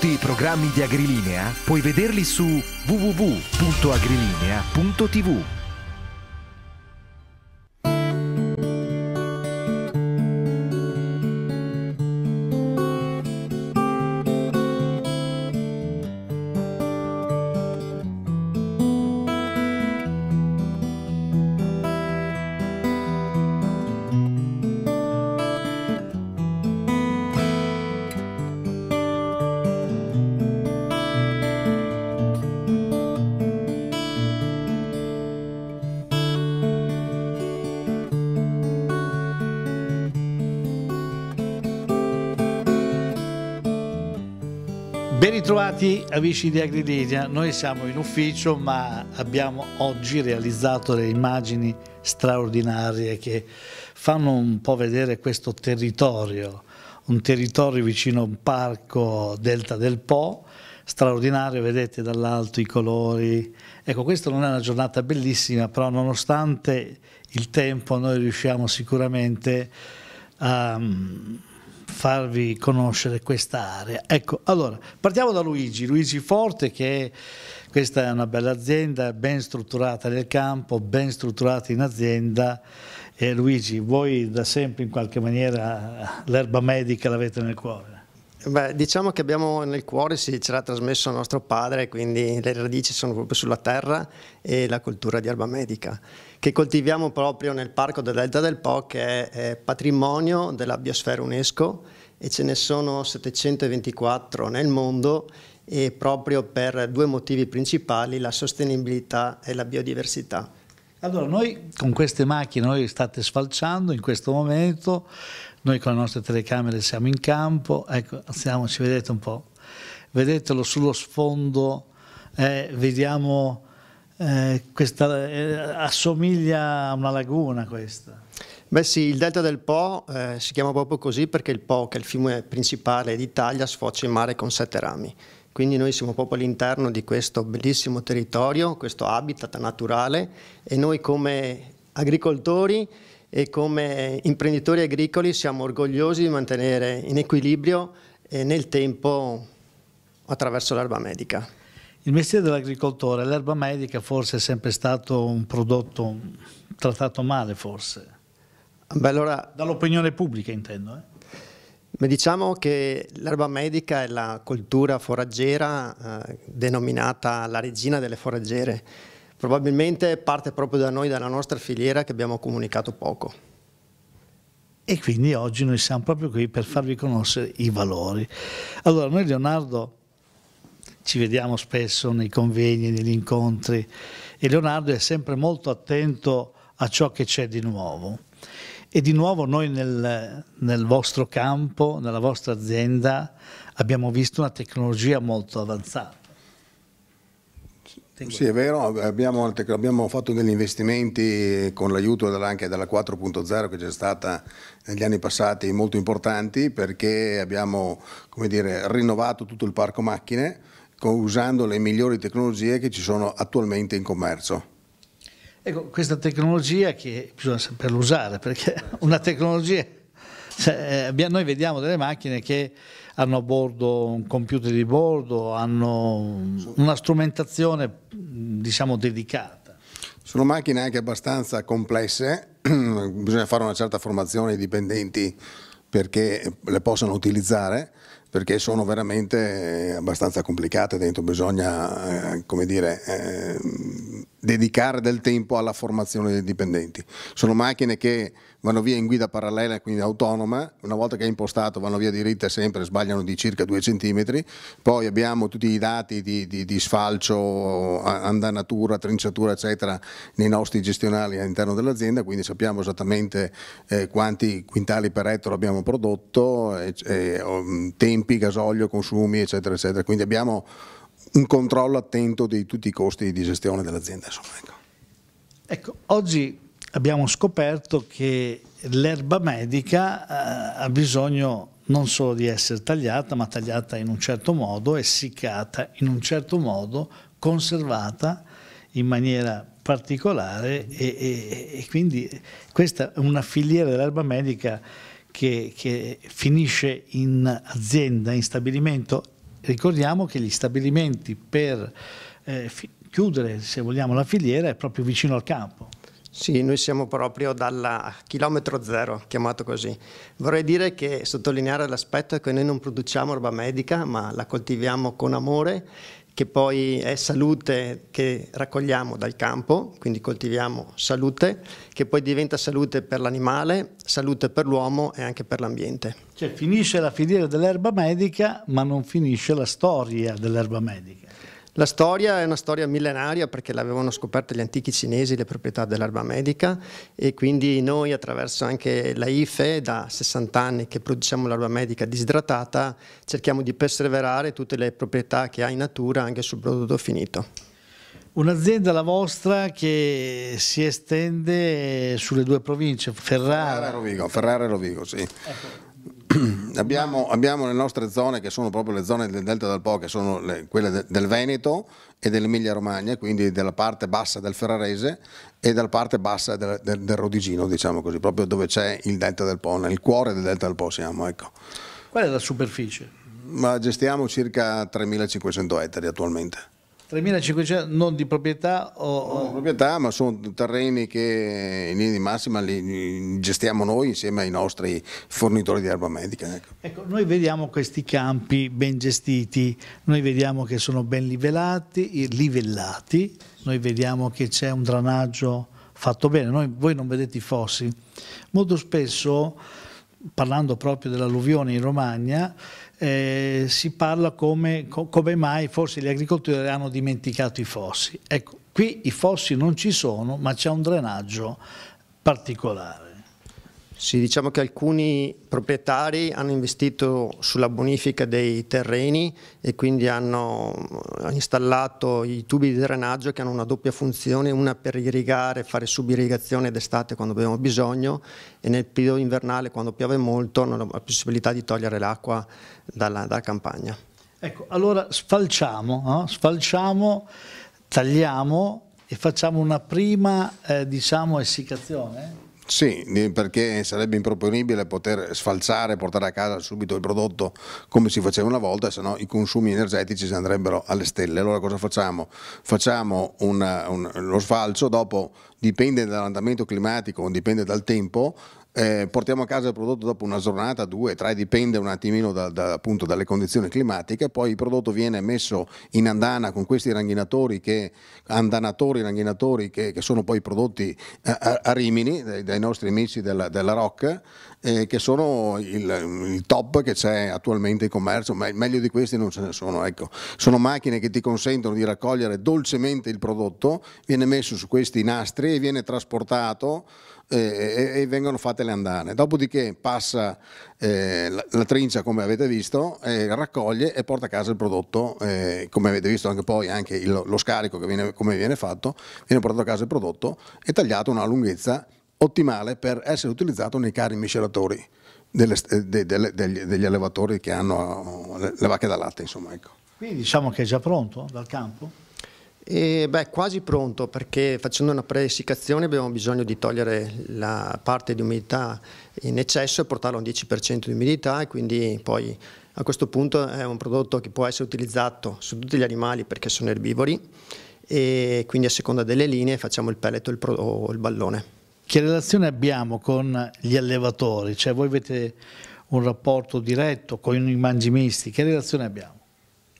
Tutti i programmi di Agrilinea puoi vederli su www.agrilinea.tv. Ben ritrovati amici di AgriLinea, noi siamo in ufficio ma abbiamo oggi realizzato le immagini straordinarie che fanno un po' vedere questo territorio, un territorio vicino a un parco delta del Po, straordinario, vedete dall'alto i colori. Ecco, questa non è una giornata bellissima, però nonostante il tempo noi riusciamo sicuramente a... Um, farvi conoscere questa area. Ecco, allora, partiamo da Luigi, Luigi Forte che è, questa è una bella azienda, ben strutturata nel campo, ben strutturata in azienda. E Luigi, voi da sempre in qualche maniera l'erba medica l'avete nel cuore? Beh, diciamo che abbiamo nel cuore, sì, ce l'ha trasmesso nostro padre, quindi le radici sono proprio sulla terra e la cultura di erba medica, che coltiviamo proprio nel parco del Delta del Po, che è patrimonio della biosfera UNESCO e ce ne sono 724 nel mondo e proprio per due motivi principali, la sostenibilità e la biodiversità. Allora, noi con queste macchine, noi state sfalciando in questo momento noi con le nostre telecamere siamo in campo, ecco, alziamoci, vedete un po', vedetelo sullo sfondo, eh, vediamo, eh, questa, eh, assomiglia a una laguna questa. Beh sì, il delta del Po eh, si chiama proprio così perché il Po, che è il fiume principale d'Italia, sfocia in mare con sette rami. Quindi noi siamo proprio all'interno di questo bellissimo territorio, questo habitat naturale e noi come agricoltori e come imprenditori agricoli siamo orgogliosi di mantenere in equilibrio e eh, nel tempo attraverso l'erba medica. Il mestiere dell'agricoltore, l'erba medica forse è sempre stato un prodotto trattato male forse? Beh, allora, Dall'opinione pubblica intendo. Eh? Beh, diciamo che l'erba medica è la coltura foraggera eh, denominata la regina delle foraggere Probabilmente parte proprio da noi, dalla nostra filiera che abbiamo comunicato poco. E quindi oggi noi siamo proprio qui per farvi conoscere i valori. Allora, noi Leonardo ci vediamo spesso nei convegni, negli incontri e Leonardo è sempre molto attento a ciò che c'è di nuovo. E di nuovo noi nel, nel, vostro campo, nella vostra azienda, abbiamo visto una tecnologia molto avanzata. Tengo sì, è vero, abbiamo, abbiamo, fatto degli investimenti con l'aiuto anche della 4.0 che c'è stata negli anni passati molto importanti perché abbiamo dire, rinnovato tutto il parco macchine usando le migliori tecnologie che ci sono attualmente in commercio. Ecco, questa tecnologia che bisogna saperla usare, perché una tecnologia, cioè, eh, noi vediamo delle macchine che hanno a bordo un computer di bordo, hanno una strumentazione Mm, diciamo, dedicata. Sono macchine anche abbastanza complesse, bisogna fare una certa formazione ai dipendenti perché le possano utilizzare, perché sono veramente abbastanza complicate dentro, bisogna eh, come dire, eh, dedicare del tempo alla formazione dei dipendenti. Sono macchine che vanno via in guida parallela, quindi autonoma, una volta che è impostato vanno via diritte sempre, sbagliano di circa 2 cm, poi abbiamo tutti i dati di, di, di sfalcio, andanatura, trinciatura eccetera nei nostri gestionali all'interno dell'azienda, quindi sappiamo esattamente eh, quanti quintali per ettaro abbiamo prodotto, eh, eh, tempi, gasolio, consumi eccetera eccetera, quindi abbiamo un controllo attento di tutti i costi di gestione dell'azienda. Ecco. ecco, oggi abbiamo scoperto che l'erba medica eh, ha bisogno non solo di essere tagliata, ma tagliata in un certo modo, essiccata in un certo modo, conservata in maniera particolare e, e, e quindi questa è una filiera dell'erba medica che, che finisce in azienda, in stabilimento Ricordiamo che gli stabilimenti per eh, chiudere, se vogliamo, la filiera è proprio vicino al campo. Sì, noi siamo proprio dal chilometro zero, chiamato così. Vorrei dire che sottolineare l'aspetto è che noi non produciamo erba medica, ma la coltiviamo con amore che poi è salute che raccogliamo dal campo, quindi coltiviamo salute, che poi diventa salute per l'animale, salute per l'uomo e anche per l'ambiente. Cioè finisce la filiera dell'erba medica ma non finisce la storia dell'erba medica. La storia è una storia millenaria perché l'avevano scoperta gli antichi cinesi le proprietà dell'erba medica e quindi noi attraverso anche la IFE da 60 anni che produciamo l'erba medica disidratata cerchiamo di perseverare tutte le proprietà che ha in natura anche sul prodotto finito. Un'azienda la vostra che si estende sulle due province, Ferrara, e Rovigo. Ferrara e Rovigo sì. Ecco. abbiamo, abbiamo, le nostre zone che sono proprio le zone del Delta del Po, che sono le, quelle de, del Veneto e dell'Emilia Romagna, quindi della parte bassa del Ferrarese e della parte bassa del, del, del Rodigino, diciamo così, proprio dove c'è il Delta del Po, nel cuore del Delta del Po siamo. Ecco. Qual è la superficie? Ma gestiamo circa 3.500 ettari attualmente. 3.500 non di proprietà o... Non di proprietà, ma sono terreni che in linea di massima li gestiamo noi insieme ai nostri fornitori di erba medica. Ecco. ecco. noi vediamo questi campi ben gestiti, noi vediamo che sono ben livellati, livellati noi vediamo che c'è un drenaggio fatto bene, noi, voi non vedete i fossi. Molto spesso parlando proprio dell'alluvione in Romagna, eh, si parla come, co come mai forse gli agricoltori hanno dimenticato i fossi. Ecco, qui i fossi non ci sono, ma c'è un drenaggio particolare. Sì, diciamo che alcuni proprietari hanno investito sulla bonifica dei terreni e quindi hanno eh, installato i tubi di drenaggio che hanno una doppia funzione, una per irrigare, fare subirrigazione d'estate quando abbiamo bisogno e nel periodo invernale quando piove molto hanno la possibilità di togliere l'acqua dalla, dalla, campagna. Ecco, allora sfalciamo, no? sfalciamo, tagliamo e facciamo una prima eh, diciamo essiccazione sì, perché sarebbe improponibile poter sfalzare, portare a casa subito il prodotto come si faceva una volta, se no i consumi energetici si andrebbero alle stelle. Allora cosa facciamo? Facciamo una, un, lo sfalcio, dopo dipende dall'andamento climatico, dipende dal tempo, eh, portiamo a casa il prodotto dopo una giornata, due, tre, dipende un attimino da, da, appunto dalle condizioni climatiche, poi il prodotto viene messo in andana con questi ranghinatori che, andanatori, ranghinatori che, che sono poi prodotti eh, a, a Rimini dai, dai, nostri amici della, della ROC, eh, che sono il, il, top che c'è attualmente in commercio, ma meglio di questi non ce ne sono. Ecco. Sono macchine che ti consentono di raccogliere dolcemente il prodotto, viene messo su questi nastri e viene trasportato e, e, vengono le andane. Dopodiché passa eh, la, la, trincia, come avete visto, eh, raccoglie e porta a casa il prodotto, eh, come avete visto anche poi anche il, lo scarico che viene, come viene fatto, viene portato a casa il prodotto e tagliato una lunghezza ottimale per essere utilizzato nei carri miscelatori delle, eh, de, de, de, degli, allevatori che hanno le, eh, le vacche da latte. Insomma, ecco. Quindi diciamo che è già pronto dal campo? E beh, quasi pronto perché facendo una preessiccazione abbiamo bisogno di togliere la parte di umidità in eccesso e portarla a un 10% di umidità e quindi poi a questo punto è un prodotto che può essere utilizzato su tutti gli animali perché sono erbivori e quindi a seconda delle linee facciamo il pellet o il, o il ballone. Che relazione abbiamo con gli allevatori? Cioè voi avete un rapporto diretto con i mangimisti, che relazione abbiamo?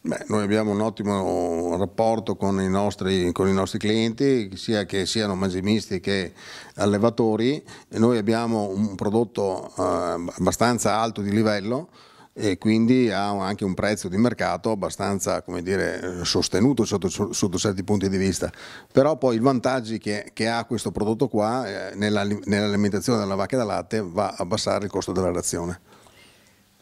Beh, noi abbiamo un ottimo rapporto con i, nostri, con i nostri, clienti, sia che siano mangimisti che allevatori. noi abbiamo un prodotto eh, abbastanza alto di livello e quindi ha anche un prezzo di mercato abbastanza dire, sostenuto sotto, sotto, certi punti di vista. Però poi i vantaggi che, che ha questo prodotto qua eh, nell'alimentazione della vacca da latte va a abbassare il costo della razione.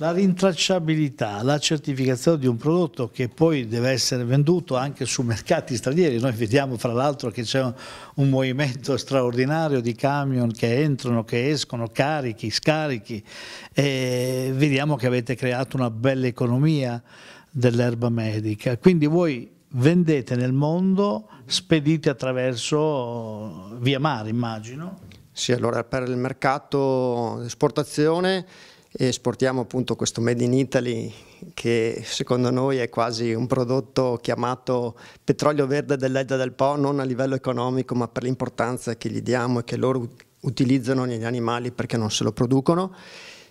La rintracciabilità, la certificazione di un prodotto che poi deve essere venduto anche su mercati stranieri. Noi vediamo fra l'altro che c'è un, un, movimento straordinario di camion che entrano, che escono, carichi, scarichi. E vediamo che avete creato una bella economia dell'erba medica. Quindi voi vendete nel mondo, spedite attraverso eh, via mare, immagino. Sì, allora per il mercato esportazione esportiamo appunto questo Made in Italy che secondo noi è quasi un prodotto chiamato petrolio verde dell'Edda del Po non a livello economico ma per l'importanza che gli diamo e che loro utilizzano negli animali perché non se lo producono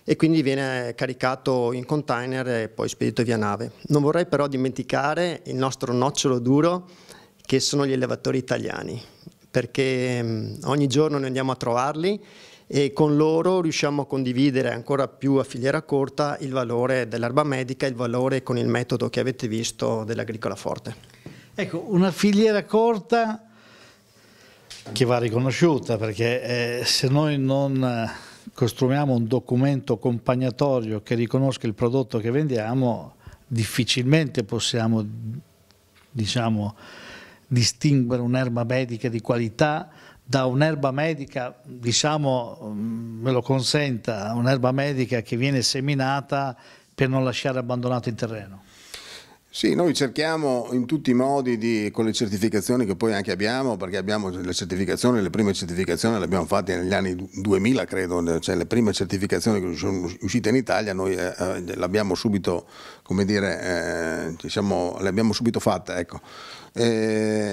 e quindi viene caricato in container e poi spedito via nave. Non vorrei però dimenticare il nostro nocciolo duro che sono gli elevatori italiani perché ogni giorno noi andiamo a trovarli e con loro riusciamo a condividere ancora più a filiera corta il valore dell'erba medica e il valore con il metodo che avete visto dell'agricola forte. Ecco, una filiera corta che va riconosciuta perché eh, se noi non eh, costruiamo un documento accompagnatorio che riconosca il prodotto che vendiamo, difficilmente possiamo diciamo, distinguere un'erba medica di qualità da un'erba medica, diciamo, mm, me lo consenta, un'erba medica che viene seminata per non lasciare abbandonato il terreno? Sì, noi cerchiamo in tutti i modi di, con le certificazioni che poi anche abbiamo, perché abbiamo le certificazioni, le prime certificazioni le abbiamo fatte negli anni 2000 credo, cioè le prime certificazioni che sono uscite in Italia noi eh, eh, le abbiamo subito, come dire, eh, diciamo, le abbiamo subito fatte, ecco. È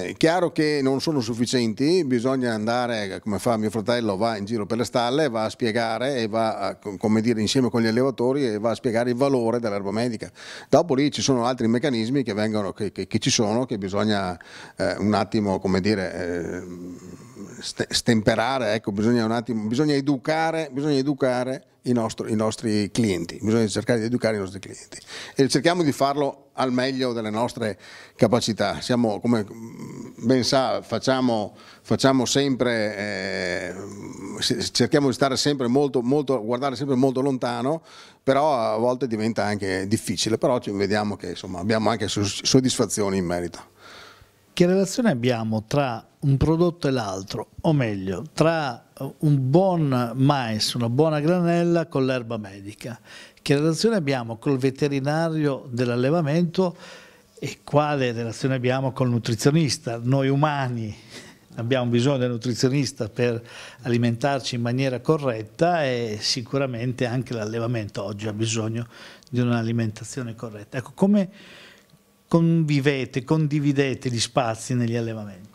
eh, chiaro che non sono sufficienti, bisogna andare, come fa mio fratello, va in giro per le stalle, va a spiegare e va, a, come dire, insieme con gli allevatori e va a spiegare il valore dell'erba medica. Dopo lì ci sono altri meccanismi meccanismi che, vengono, che, che, che ci sono, che bisogna eh, un attimo, come dire, eh, stemperare, ecco, bisogna, un attimo, bisogna educare, bisogna educare i, nostro, i nostri clienti, bisogna cercare di educare i nostri clienti e cerchiamo di farlo al meglio delle nostre capacità. Siamo, come ben sa, facciamo facciamo sempre, eh, cerchiamo di stare sempre molto, molto, guardare sempre molto lontano, però a volte diventa anche difficile, però vediamo che insomma, abbiamo anche soddisfazioni in merito. Che relazione abbiamo tra un prodotto e l'altro, o meglio, tra un buon mais, una buona granella con l'erba medica? Che relazione abbiamo col veterinario dell'allevamento e quale relazione abbiamo col nutrizionista, noi umani? abbiamo bisogno del nutrizionista per alimentarci in maniera corretta e sicuramente anche l'allevamento oggi ha bisogno di un'alimentazione corretta. Ecco, come convivete, condividete gli spazi negli allevamenti?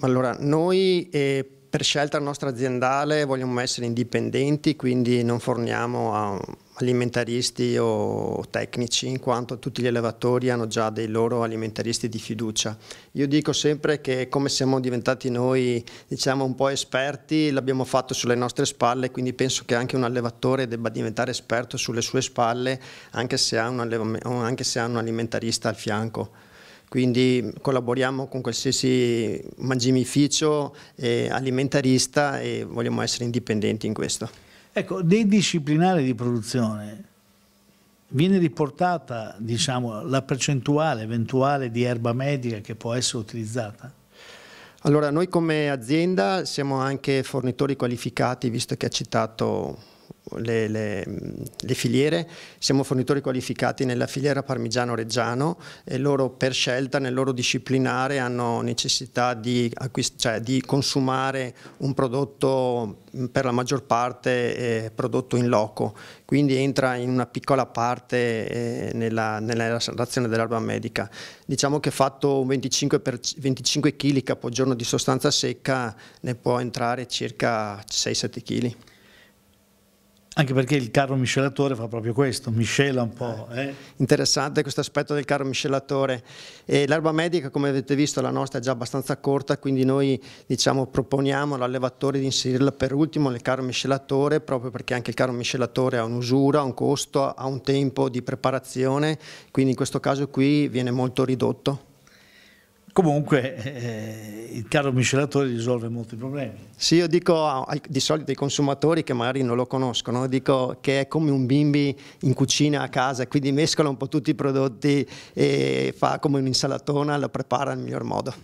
Allora, noi eh, per scelta nostra aziendale vogliamo essere indipendenti, quindi non forniamo a alimentaristi o tecnici, in quanto tutti gli allevatori hanno già dei loro alimentaristi di fiducia. Io dico sempre che come siamo diventati noi diciamo un po' esperti, l'abbiamo fatto sulle nostre spalle, quindi penso che anche un allevatore debba diventare esperto sulle sue spalle, anche se ha un, anche se ha un alimentarista al fianco quindi collaboriamo con qualsiasi mangimificio eh, alimentarista e vogliamo essere indipendenti in questo. Ecco, dei disciplinari di produzione viene riportata diciamo, la percentuale eventuale di erba medica che può essere utilizzata? Allora, noi come azienda siamo anche fornitori qualificati, visto che ha citato le, le, le, filiere, siamo fornitori qualificati nella filiera parmigiano-reggiano e loro per scelta nel loro disciplinare hanno necessità di, cioè, di consumare un prodotto mm, per la maggior parte eh, prodotto in loco, quindi entra in una piccola parte eh, nella, nella, razione dell'erba medica. Diciamo che fatto 25, per, 25 kg capogiorno di sostanza secca ne può entrare circa 6-7 kg. Anche perché il carro miscelatore fa proprio questo, miscela un po'. Eh. Interessante questo aspetto del carro miscelatore. l'erba medica, come avete visto, la nostra è già abbastanza corta, quindi noi diciamo, proponiamo all'allevatore di inserirla per ultimo nel carro miscelatore, proprio perché anche il carro miscelatore ha un'usura, ha un costo, ha un tempo di preparazione, quindi in questo caso qui viene molto ridotto comunque eh, il caro miscelatore risolve molti problemi. Sì, io dico ai, di solito ai consumatori che magari non lo conoscono, dico che è come un bimbi in cucina a casa, quindi mescola un po' tutti i prodotti e fa come un'insalatona, la prepara nel miglior modo.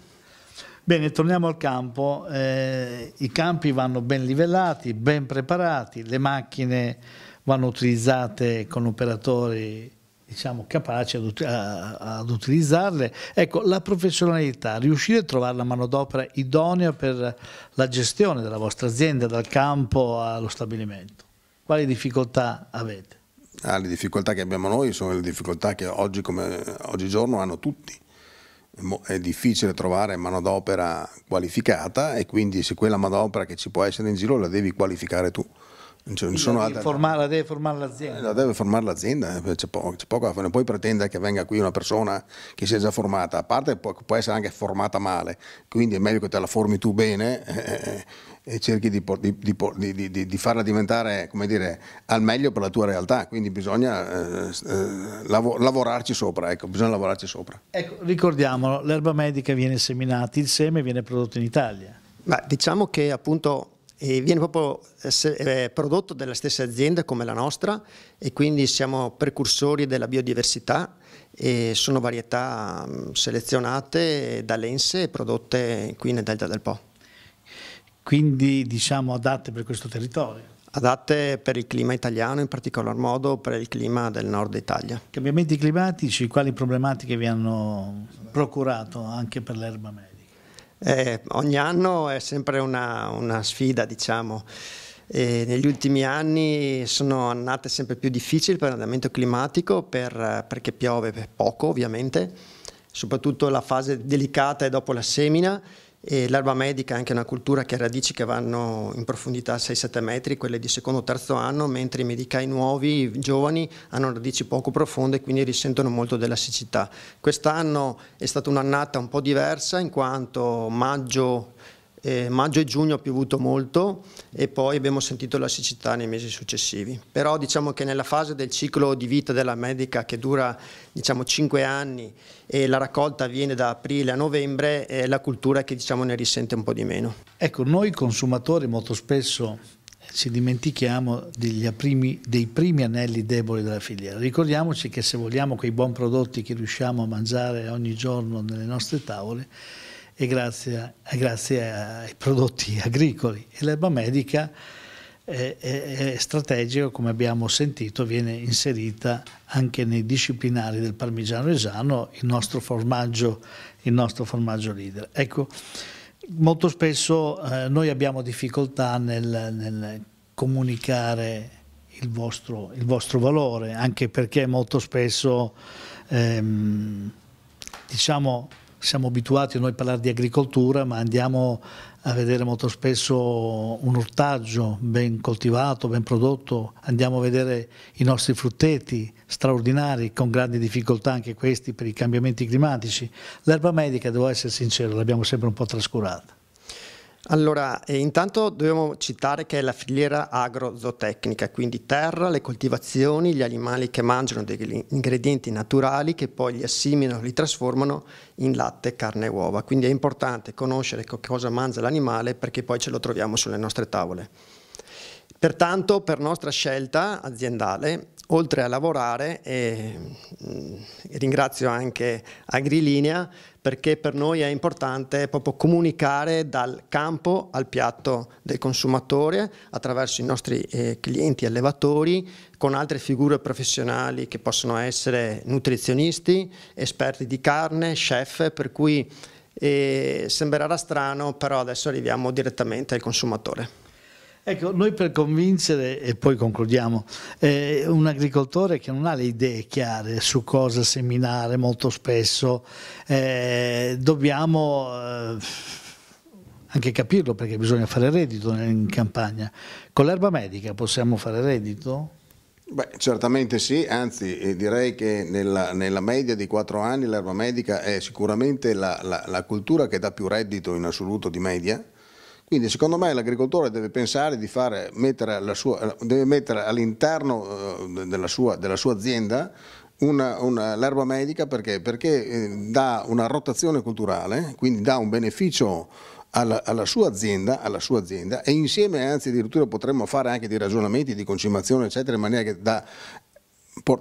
Bene, torniamo al campo, eh, i campi vanno ben livellati, ben preparati, le macchine vanno utilizzate con operatori diciamo, capaci ad, ad, utilizzarle. Ecco, la professionalità, riuscire a trovare la manodopera idonea per la gestione della vostra azienda, dal campo allo stabilimento. Quali difficoltà avete? Ah, le difficoltà che abbiamo noi sono le difficoltà che oggi, come oggigiorno, hanno tutti è difficile trovare manodopera qualificata e quindi se quella manodopera che ci può essere in giro la devi qualificare tu. Cioè, la, deve formare, la deve formare l'azienda. La deve formare l'azienda, eh, c'è poco, c'è poco non puoi pretendere che venga qui una persona che sia già formata, a parte può, può essere anche formata male, quindi è meglio che te la formi tu bene eh, eh, eh e cerchi di, di, di, di, farla diventare come dire, al meglio per la tua realtà, quindi bisogna eh, lav lavorarci sopra, ecco, bisogna lavorarci sopra. Ecco, ricordiamolo, l'erba medica viene seminata, il seme viene prodotto in Italia. Beh, diciamo che appunto e viene proprio eh, eh, prodotto dalla stessa azienda come la nostra e quindi siamo precursori della biodiversità e sono varietà mm, selezionate dall'ENSE e prodotte qui nel Delta del Po. Quindi diciamo adatte per questo territorio? adatte per il clima italiano, in particolar modo per il clima del nord Italia. Cambiamenti climatici, quali problematiche vi hanno procurato anche per l'erba media? Eh, ogni anno è sempre una, una sfida, diciamo. E negli ultimi anni sono annate sempre più difficili per l'andamento climatico per, perché piove poco ovviamente, soprattutto la fase delicata è dopo la semina l'erba medica è anche una cultura che ha radici che vanno in profondità 6-7 metri, quelle di secondo o terzo anno, mentre i medicai nuovi, giovani, hanno radici poco profonde e quindi risentono molto della siccità. Quest'anno è stata un'annata un po' diversa in quanto maggio eh, maggio e giugno ha piovuto molto e poi abbiamo sentito la siccità nei mesi successivi. Però diciamo che nella fase del ciclo di vita della medica che dura diciamo 5 anni e la raccolta avviene da aprile a novembre è la cultura che diciamo ne risente un po' di meno. Ecco, noi consumatori molto spesso ci dimentichiamo primi, dei primi anelli deboli della filiera. Ricordiamoci che se vogliamo quei buoni prodotti che riusciamo a mangiare ogni giorno nelle nostre tavole, e grazie, grazie ai prodotti agricoli. E l'erba medica è, è, è come abbiamo sentito, viene inserita anche nei disciplinari del parmigiano resano il nostro formaggio, il nostro formaggio leader. Ecco, molto spesso eh, noi abbiamo difficoltà nel, nel comunicare il vostro, il vostro, valore, anche perché molto spesso ehm, diciamo siamo abituati noi a parlare di agricoltura, ma andiamo a vedere molto spesso un ortaggio ben coltivato, ben prodotto, andiamo a vedere i nostri frutteti straordinari, con grandi difficoltà anche questi per i cambiamenti climatici. L'erba medica, devo essere sincero, l'abbiamo sempre un po' trascurata. Allora, eh, intanto dobbiamo citare che è la filiera agro-zootecnica, quindi terra, le coltivazioni, gli animali che mangiano degli ingredienti naturali che poi li assimilano, li trasformano in latte, carne e uova. Quindi è importante conoscere cosa mangia l'animale perché poi ce lo troviamo sulle nostre tavole. Pertanto, per nostra scelta aziendale, oltre a lavorare, eh, ringrazio anche Agrilinea perché per noi è importante proprio comunicare dal campo al piatto del consumatore attraverso i nostri eh, clienti allevatori con altre figure professionali che possono essere nutrizionisti, esperti di carne, chef, per cui eh, sembrerà strano però adesso arriviamo direttamente al consumatore. Ecco, noi per convincere, e poi concludiamo, eh, un agricoltore che non ha le idee chiare su cosa seminare molto spesso, eh, dobbiamo... Eh, anche capirlo perché bisogna fare reddito in campagna. Con l'erba medica possiamo fare reddito? Beh, certamente sì, anzi eh, direi che nella, nella media di quattro anni l'erba medica è sicuramente la, la, la cultura che dà più reddito in assoluto di media, quindi secondo me l'agricoltore deve pensare di fare, mettere, sua, deve mettere all'interno eh, della sua, della sua azienda una, una, l'erba medica perché? perché eh, dà una rotazione culturale, quindi dà un beneficio alla, alla, sua azienda, alla, sua azienda, e insieme anzi addirittura potremmo fare anche dei ragionamenti di concimazione eccetera in maniera che da,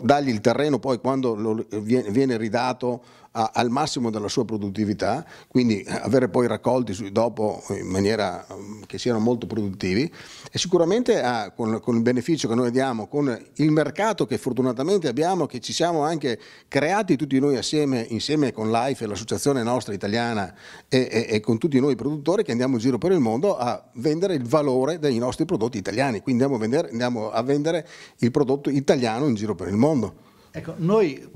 dargli il terreno poi quando lo, viene ridato a, al massimo della sua produttività, quindi eh, avere poi raccolti dopo in maniera mm, che siano molto produttivi e sicuramente ha, ah, con, con, il beneficio che noi diamo, con il mercato che fortunatamente abbiamo, che ci siamo anche creati tutti noi assieme, insieme con l'AIFE, l'associazione nostra italiana e, e, e con tutti noi produttori che andiamo in giro per il mondo a vendere il valore dei nostri prodotti italiani, quindi andiamo a vendere, andiamo a vendere il prodotto italiano in giro per il mondo per il mondo. Ecco, noi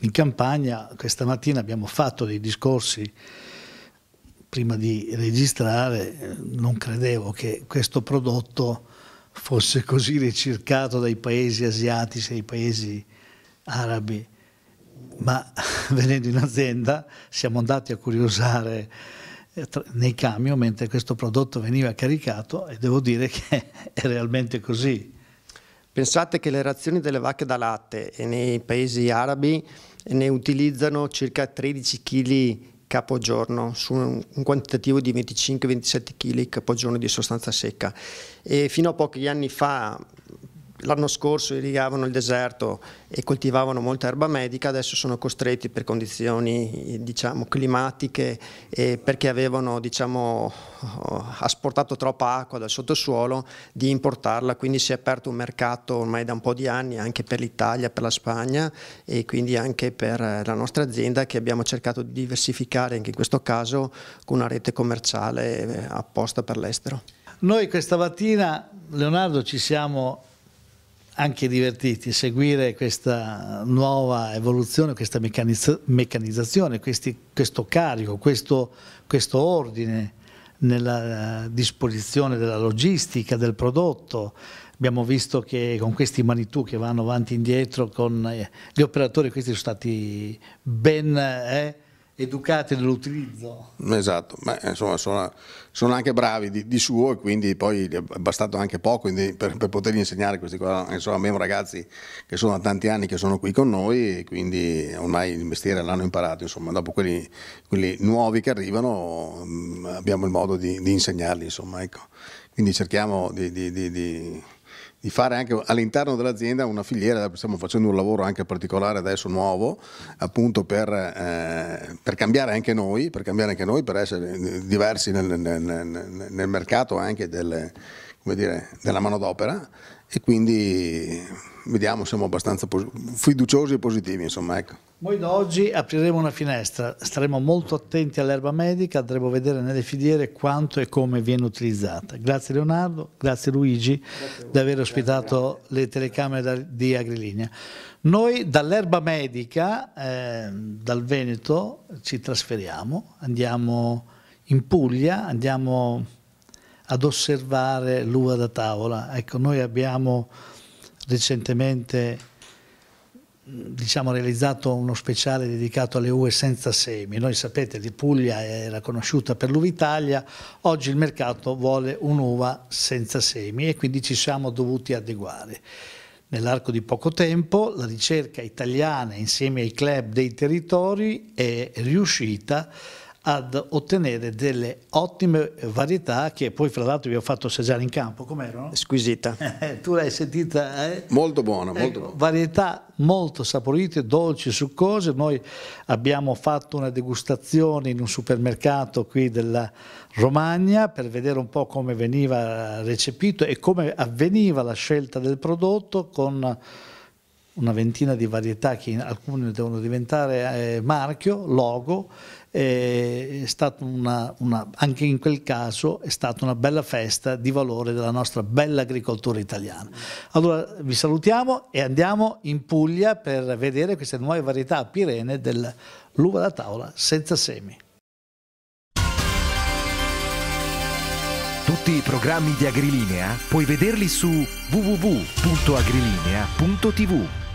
in campagna questa mattina abbiamo fatto dei discorsi, prima di registrare non credevo che questo prodotto fosse così ricercato dai paesi asiatici, dai paesi arabi, ma venendo in azienda siamo andati a curiosare eh, nei camion mentre questo prodotto veniva caricato e devo dire che è realmente così. Pensate che le razioni delle vacche da latte nei paesi arabi ne utilizzano circa 13 kg capogiorno su un quantitativo di 25-27 kg capogiorno di sostanza secca e fino a pochi anni fa l'anno scorso irrigavano il deserto e coltivavano molta erba medica, adesso sono costretti per condizioni diciamo, climatiche e perché avevano diciamo, eh, asportato troppa acqua dal sottosuolo di importarla, quindi si è aperto un mercato ormai da un po' di anni anche per l'Italia, per la Spagna e quindi anche per eh, la nostra azienda che abbiamo cercato di diversificare anche in questo caso con una rete commerciale eh, apposta per l'estero. Noi questa mattina, Leonardo, ci siamo anche divertiti, seguire questa nuova evoluzione, questa meccanizzazione, questi, questo carico, questo, questo ordine nella eh, disposizione della logistica, del prodotto. Abbiamo visto che con questi Manitou che vanno avanti e indietro, con eh, gli operatori, questi sono stati ben... Eh, educati nell'utilizzo. Esatto, ma insomma sono, sono anche bravi di, di, suo e quindi poi è bastato anche poco per, per potergli insegnare questi qua. Insomma abbiamo ragazzi che sono da tanti anni che sono qui con noi e quindi ormai il mestiere l'hanno imparato, insomma dopo quelli, quelli nuovi che arrivano mm, abbiamo il modo di, di insegnarli, insomma ecco. Quindi cerchiamo di, di di fare anche all'interno dell'azienda una filiera, stiamo facendo un lavoro anche particolare adesso nuovo, appunto per, eh, per cambiare anche noi, per cambiare anche noi, per essere diversi nel, nel, nel mercato anche delle, dire, della manodopera e quindi vediamo, siamo abbastanza fiduciosi e positivi. Insomma, ecco. Noi da oggi apriremo una finestra, staremo molto attenti all'erba medica, andremo a vedere nelle filiere quanto e come viene utilizzata. Grazie Leonardo, grazie Luigi di aver ospitato grazie. le telecamere di Agrilinea. Noi dall'erba medica, eh, dal Veneto, ci trasferiamo, andiamo in Puglia, andiamo ad osservare l'uva da tavola. Ecco, noi abbiamo recentemente diciamo, realizzato uno speciale dedicato alle uve senza semi. Noi sapete di Puglia era conosciuta per l'Uvitalia, oggi il mercato vuole un'uva senza semi e quindi ci siamo dovuti adeguare. Nell'arco di poco tempo la ricerca italiana insieme ai club dei territori è riuscita a ad ottenere delle ottime varietà che poi fra l'altro vi ho fatto assaggiare in campo, com'erano? Squisita. Eh, tu l'hai sentita? Eh? Molto buona, ecco, buona. Varietà molto saporite, dolci, succose. Noi abbiamo fatto una degustazione in un supermercato qui della Romagna per vedere un po' come veniva recepito e come avveniva la scelta del prodotto con una ventina di varietà che alcune devono diventare eh, marchio, logo eh, è stata una, una, anche in quel caso è stata una bella festa di valore della nostra bella agricoltura italiana. Allora vi salutiamo e andiamo in Puglia per vedere queste nuove varietà a pirene dell'uva da tavola senza semi. Tutti i programmi di Agrilinea puoi vederli su www.agrilinea.tv.